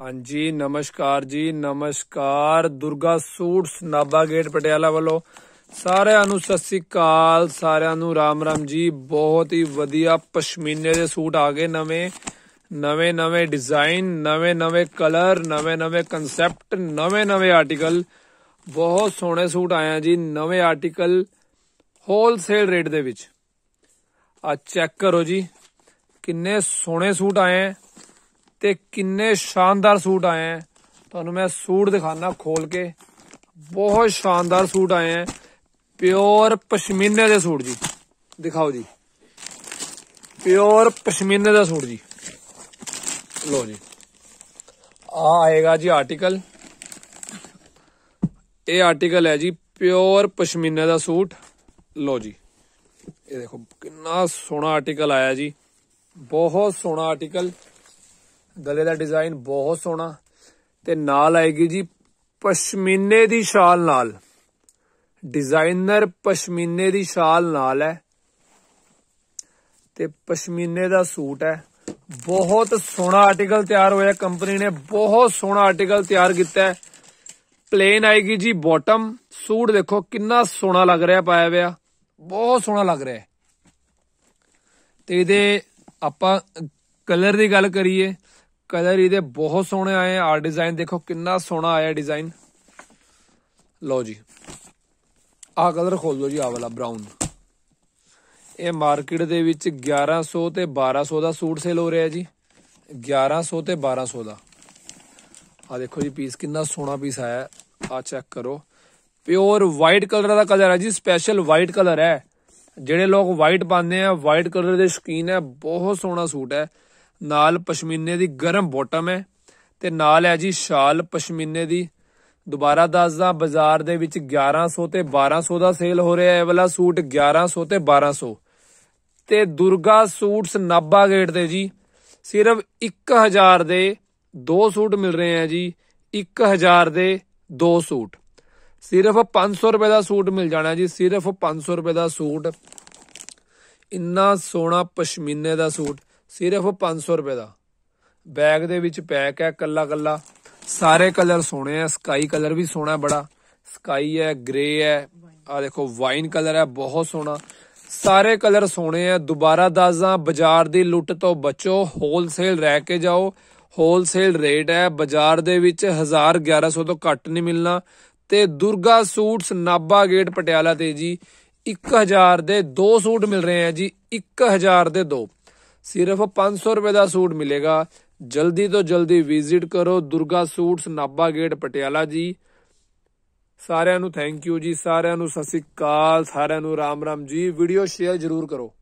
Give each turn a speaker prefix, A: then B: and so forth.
A: ਹਾਂਜੀ ਨਮਸਕਾਰ ਜੀ ਨਮਸਕਾਰ ਦੁਰਗਾ ਸੂਟਸ ਨਾਬਾ ਗੇਟ ਪਟਿਆਲਾ ਵੱਲੋਂ ਸਾਰਿਆਂ ਨੂੰ ਸਤਿ ਸ੍ਰੀ ਅਕਾਲ ਸਾਰਿਆਂ ਨੂੰ ਰਾਮ ਰਾਮ ਜੀ ਬਹੁਤ ਹੀ ਵਧੀਆ ਪਸ਼ਮੀਨੇ ਦੇ ਸੂਟ ਆ ਗਏ ਨਵੇਂ ਨਵੇਂ ਨਵੇਂ ਡਿਜ਼ਾਈਨ ਨਵੇਂ ਨਵੇਂ ਕਲਰ ਨਵੇਂ ਨਵੇਂ ਕਨਸੈਪਟ ਨਵੇਂ ਨਵੇਂ ਆਰਟੀਕਲ ਬਹੁਤ ਸੋਹਣੇ ਸੂਟ ਆਇਆ ਜੀ ਨਵੇਂ ਆਰਟੀਕਲ ਹੋਲਸੇਲ ਰੇਟ ਦੇ ਵਿੱਚ ਆ ਚੈੱਕ ਕਰੋ ਜੀ ਕਿੰਨੇ ਸੋਹਣੇ ਸੂਟ ਆਏ ਤੇ ਕਿੰਨੇ ਸ਼ਾਨਦਾਰ ਸੂਟ ਆਏ ਆ ਤੁਹਾਨੂੰ ਮੈਂ ਸੂਟ ਦਿਖਾਣਾ ਖੋਲ ਕੇ ਬਹੁਤ ਸ਼ਾਨਦਾਰ ਸੂਟ ਆਏ ਆ ਪਿਓਰ ਪਸ਼ਮੀਨੇ ਦੇ ਸੂਟ ਜੀ ਦਿਖਾਓ ਜੀ ਪਿਓਰ ਪਸ਼ਮੀਨੇ ਦਾ ਸੂਟ ਜੀ ਲੋ ਜੀ ਆ ਆਏਗਾ ਜੀ ਆਰਟੀਕਲ ਇਹ ਆਰਟੀਕਲ ਹੈ ਜੀ ਪਿਓਰ ਪਸ਼ਮੀਨੇ ਦਾ ਸੂਟ ਲੋ ਜੀ ਇਹ ਦੇਖੋ ਕਿੰਨਾ ਸੋਹਣਾ ਆਰਟੀਕਲ ਆਇਆ ਜੀ ਬਹੁਤ ਸੋਹਣਾ ਆਰਟੀਕਲ ਗਲੇ ਦਾ ਡਿਜ਼ਾਈਨ ਬਹੁਤ ਸੋਹਣਾ ਤੇ ਨਾਲ ਆਏਗੀ ਜੀ ਪਸ਼ਮੀਨੇ ਦੀ ਸ਼ਾਲ ਨਾਲ ਡਿਜ਼ਾਈਨਰ ਪਸ਼ਮੀਨੇ ਦੀ ਸ਼ਾਲ ਨਾਲ ਹੈ ਤੇ ਪਸ਼ਮੀਨੇ ਦਾ ਸੂਟ ਹੈ ਬਹੁਤ ਸੋਹਣਾ ਆਰਟੀਕਲ ਤਿਆਰ ਹੋਇਆ ਕੰਪਨੀ ਨੇ ਬਹੁਤ ਸੋਹਣਾ ਆਰਟੀਕਲ ਤਿਆਰ ਕੀਤਾ ਹੈ ਪਲੇਨ ਆਏਗੀ ਜੀ ਬਾਟਮ ਸੂਟ ਦੇਖੋ ਕਿੰਨਾ ਸੋਹਣਾ ਲੱਗ ਰਿਹਾ ਪਾਇਆ ਹੋਇਆ ਬਹੁਤ ਸੋਹਣਾ ਲੱਗ ਰਿਹਾ ਤੇ ਇਹਦੇ ਆਪਾਂ ਕਲਰ ਦੀ ਗੱਲ ਕਰੀਏ ਕਲਰ ਇਹਦੇ ਬਹੁਤ ਸੋਹਣੇ ਆਏ ਆ ਡਿਜ਼ਾਈਨ ਦੇਖੋ ਕਿੰਨਾ ਸੋਹਣਾ ਆਇਆ ਡਿਜ਼ਾਈਨ ਲਓ ਜੀ ਆ ਕਲਰ ਖੋਲ ਲਓ ਜੀ ਆ ਵਾਲਾ ਬ੍ਰਾਊਨ ਇਹ ਮਾਰਕੀਟ ਦੇ ਵਿੱਚ 1100 ਤੇ 1200 ਦਾ ਸੂਟ ਸੇਲ ਹੋ ਰਿਹਾ ਜੀ 1100 ਤੇ 1200 ਦਾ ਆ ਦੇਖੋ ਜੀ ਪੀਸ ਕਿੰਨਾ ਸੋਹਣਾ ਪੀਸ ਆਇਆ ਆ ਚੈੱਕ ਕਰੋ ਪਿਓਰ ਵਾਈਟ ਕਲਰ ਦਾ ਕਲਰ ਹੈ ਜੀ ਸਪੈਸ਼ਲ ਵਾਈਟ ਕਲਰ ਹੈ ਜਿਹੜੇ ਲੋਕ ਵਾਈਟ ਪਾਉਂਦੇ ਆ ਵਾਈਟ ਕਲਰ ਦੇ ਸ਼ਕੀਨ ਹੈ ਬਹੁਤ ਸੋਹਣਾ ਸੂਟ ਹੈ ਨਾਲ ਪਸ਼ਮੀਨੇ ਦੀ ਗਰਮ ਬੋਟਮ ਹੈ ਤੇ ਨਾਲ ਹੈ ਜੀ ਸ਼ਾਲ ਪਸ਼ਮੀਨੇ ਦੀ ਦੁਬਾਰਾ ਦੱਸਦਾ ਬਾਜ਼ਾਰ ਦੇ ਵਿੱਚ 1100 ਤੇ 1200 ਦਾ ਸੇਲ ਹੋ ਰਿਹਾ ਹੈ ਇਹ ਵਾਲਾ ਸੂਟ 1100 ਤੇ 1200 ਤੇ ਦੁਰਗਾ ਸੂਟਸ ਨਾਬਾ ਗੇਟ ਦੇ ਜੀ ਸਿਰਫ 1000 ਦੇ ਦੋ ਸੂਟ ਮਿਲ ਰਹੇ ਆ ਜੀ 1000 ਦੇ ਦੋ ਸੂਟ ਸਿਰਫ 500 ਰੁਪਏ ਦਾ ਸੂਟ ਮਿਲ ਜਾਣਾ ਜੀ ਸਿਰਫ 500 ਰੁਪਏ ਦਾ ਸੂਟ ਇੰਨਾ ਸੋਹਣਾ ਪਸ਼ਮੀਨੇ ਦਾ ਸੂਟ ਸਿਰਫ 500 ਰੁਪਏ ਦਾ ਬੈਗ ਦੇ ਵਿੱਚ ਪੈਕ ਹੈ ਕੱਲਾ ਕੱਲਾ ਸਾਰੇ ਕਲਰ ਸੋਹਣੇ ਆ ਸਕਾਈ ਕਲਰ ਵੀ ਸੋਹਣਾ ਬੜਾ ਸਕਾਈ ਹੈ ਗ੍ਰੇ ਹੈ ਆ ਦੇਖੋ ਵਾਈਨ ਕਲਰ ਹੈ ਬਹੁਤ ਸੋਹਣਾ ਸਾਰੇ ਕਲਰ ਸੋਹਣੇ ਆ ਦੁਬਾਰਾ ਦੱਸਦਾ ਬਾਜ਼ਾਰ ਦੀ ਲੁੱਟ ਤੋਂ ਬਚੋ ਹੋਲਸੇਲ ਰਹਿ ਕੇ ਜਾਓ ਹੋਲਸੇਲ ਰੇਟ ਹੈ ਬਾਜ਼ਾਰ ਦੇ ਵਿੱਚ 1100 ਤੋਂ ਘੱਟ ਨਹੀਂ ਮਿਲਣਾ ਤੇ ਦੁਰਗਾ ਸੂਟਸ ਨਾਬਾ ਗੇਟ ਪਟਿਆਲਾ ਤੇ ਜੀ 1000 ਦੇ 2 ਸੂਟ ਮਿਲ ਰਹੇ ਆ ਜੀ 1000 ਦੇ 2 ਸਿਰਫ 500 ਰੁਪਏ ਦਾ ਸੂਟ ਮਿਲੇਗਾ ਜਲਦੀ ਤੋਂ ਜਲਦੀ ਵਿਜ਼ਿਟ ਕਰੋ ਦੁਰਗਾ ਸੂਟਸ ਨਾਬਾ ਗੇਟ ਪਟਿਆਲਾ ਜੀ ਸਾਰਿਆਂ ਨੂੰ ਥੈਂਕ ਯੂ ਜੀ ਸਾਰਿਆਂ ਨੂੰ ਸਤਿ ਸ੍ਰੀ ਅਕਾਲ ਸਾਰਿਆਂ ਨੂੰ ਰਾਮ ਰਾਮ ਜੀ ਵੀਡੀਓ ਸ਼ੇਅਰ ਜ਼ਰੂਰ ਕਰੋ